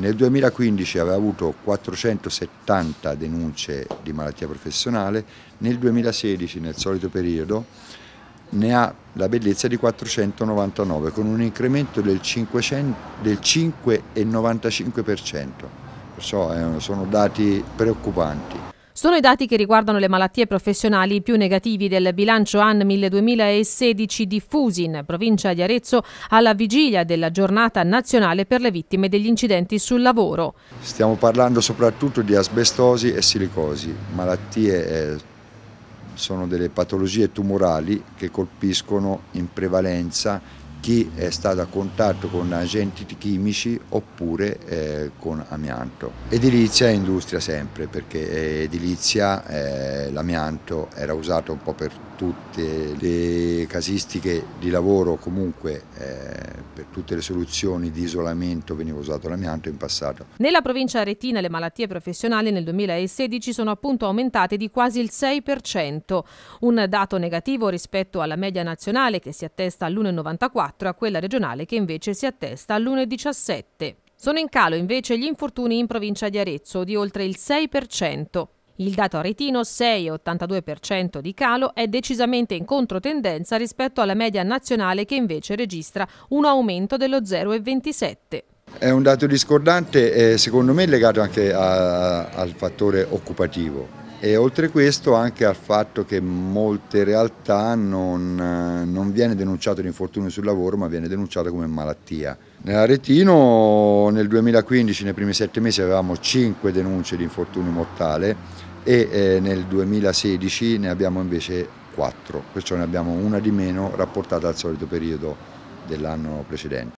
Nel 2015 aveva avuto 470 denunce di malattia professionale, nel 2016, nel solito periodo, ne ha la bellezza di 499 con un incremento del, 5,95%, perciò eh, sono dati preoccupanti. Sono i dati che riguardano le malattie professionali più negativi del bilancio AN 1000-2016 diffusi in provincia di Arezzo alla vigilia della giornata nazionale per le vittime degli incidenti sul lavoro. Stiamo parlando soprattutto di asbestosi e silicosi, malattie eh, sono delle patologie tumorali che colpiscono in prevalenza chi è stato a contatto con agenti chimici oppure eh, con amianto. Edilizia e industria sempre perché eh, edilizia eh, l'amianto era usato un po' per tutte le casistiche di lavoro comunque eh, per tutte le soluzioni di isolamento veniva usato l'amianto in passato. Nella provincia aretina le malattie professionali nel 2016 sono appunto aumentate di quasi il 6%, un dato negativo rispetto alla media nazionale che si attesta all'1,94 a quella regionale che invece si attesta all'1,17. Sono in calo invece gli infortuni in provincia di Arezzo di oltre il 6%. Il dato aretino 6,82% di calo è decisamente in controtendenza rispetto alla media nazionale che invece registra un aumento dello 0,27%. È un dato discordante e secondo me legato anche a, al fattore occupativo e oltre questo anche al fatto che molte realtà non, eh, non viene denunciato l'infortunio sul lavoro ma viene denunciato come malattia. Nell'Aretino nel 2015 nei primi sette mesi avevamo 5 denunce di infortunio mortale e eh, nel 2016 ne abbiamo invece 4, perciò ne abbiamo una di meno rapportata al solito periodo dell'anno precedente.